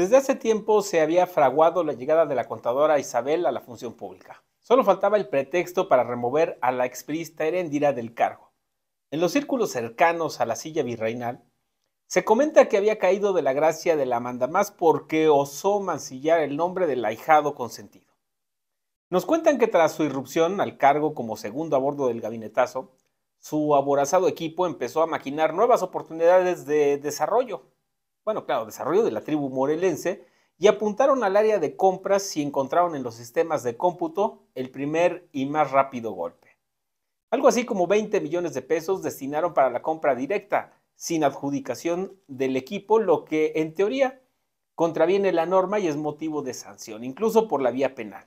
Desde hace tiempo se había fraguado la llegada de la contadora Isabel a la función pública. Solo faltaba el pretexto para remover a la exprista Herendira del cargo. En los círculos cercanos a la silla virreinal, se comenta que había caído de la gracia de la mandamás porque osó mancillar el nombre del ahijado consentido. Nos cuentan que tras su irrupción al cargo como segundo a bordo del gabinetazo, su aborazado equipo empezó a maquinar nuevas oportunidades de desarrollo bueno, claro, desarrollo de la tribu morelense, y apuntaron al área de compras si encontraron en los sistemas de cómputo el primer y más rápido golpe. Algo así como 20 millones de pesos destinaron para la compra directa, sin adjudicación del equipo, lo que en teoría contraviene la norma y es motivo de sanción, incluso por la vía penal.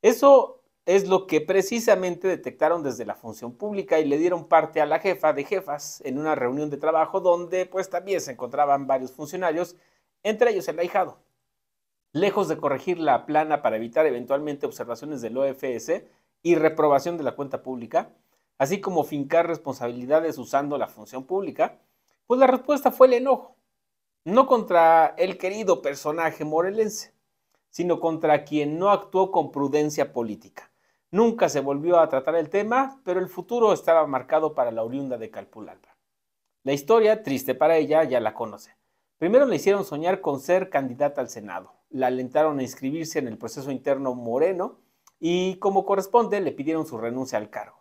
Eso es lo que precisamente detectaron desde la función pública y le dieron parte a la jefa de jefas en una reunión de trabajo donde pues también se encontraban varios funcionarios, entre ellos el ahijado. Lejos de corregir la plana para evitar eventualmente observaciones del OFS y reprobación de la cuenta pública, así como fincar responsabilidades usando la función pública, pues la respuesta fue el enojo, no contra el querido personaje morelense, sino contra quien no actuó con prudencia política Nunca se volvió a tratar el tema, pero el futuro estaba marcado para la oriunda de Calpulalpa. La historia, triste para ella, ya la conoce. Primero le hicieron soñar con ser candidata al Senado, la alentaron a inscribirse en el proceso interno moreno y, como corresponde, le pidieron su renuncia al cargo.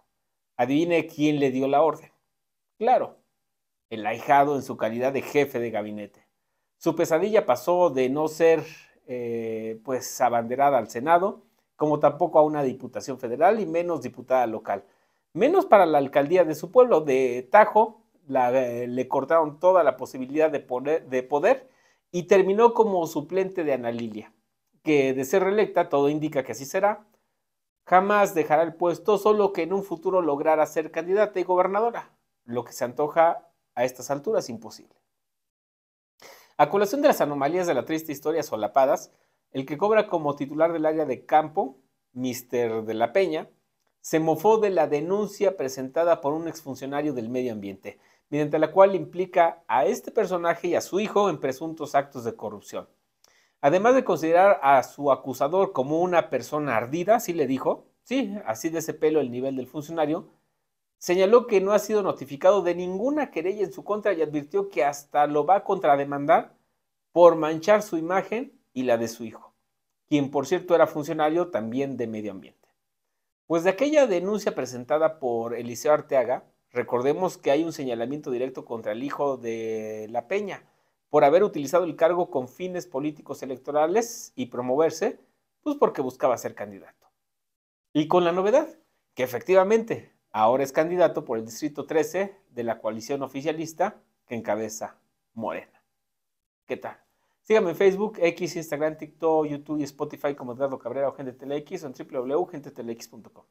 Adivine quién le dio la orden. Claro, el ahijado en su calidad de jefe de gabinete. Su pesadilla pasó de no ser, eh, pues, abanderada al Senado como tampoco a una diputación federal y menos diputada local. Menos para la alcaldía de su pueblo, de Tajo, la, eh, le cortaron toda la posibilidad de, de poder y terminó como suplente de Ana Lilia, que de ser reelecta, todo indica que así será, jamás dejará el puesto, solo que en un futuro logrará ser candidata y gobernadora, lo que se antoja a estas alturas imposible. A colación de las anomalías de la triste historia solapadas, el que cobra como titular del área de campo, Mr. de la Peña, se mofó de la denuncia presentada por un exfuncionario del medio ambiente, mediante la cual implica a este personaje y a su hijo en presuntos actos de corrupción. Además de considerar a su acusador como una persona ardida, sí le dijo, sí, así de ese pelo el nivel del funcionario, señaló que no ha sido notificado de ninguna querella en su contra y advirtió que hasta lo va a contrademandar por manchar su imagen y la de su hijo, quien por cierto era funcionario también de medio ambiente. Pues de aquella denuncia presentada por Eliseo Arteaga, recordemos que hay un señalamiento directo contra el hijo de La Peña por haber utilizado el cargo con fines políticos electorales y promoverse, pues porque buscaba ser candidato. Y con la novedad, que efectivamente ahora es candidato por el Distrito 13 de la coalición oficialista que encabeza Morena. ¿Qué tal? Síganme en Facebook, X, Instagram, TikTok, YouTube y Spotify como Edgardo Cabrera o Gente o en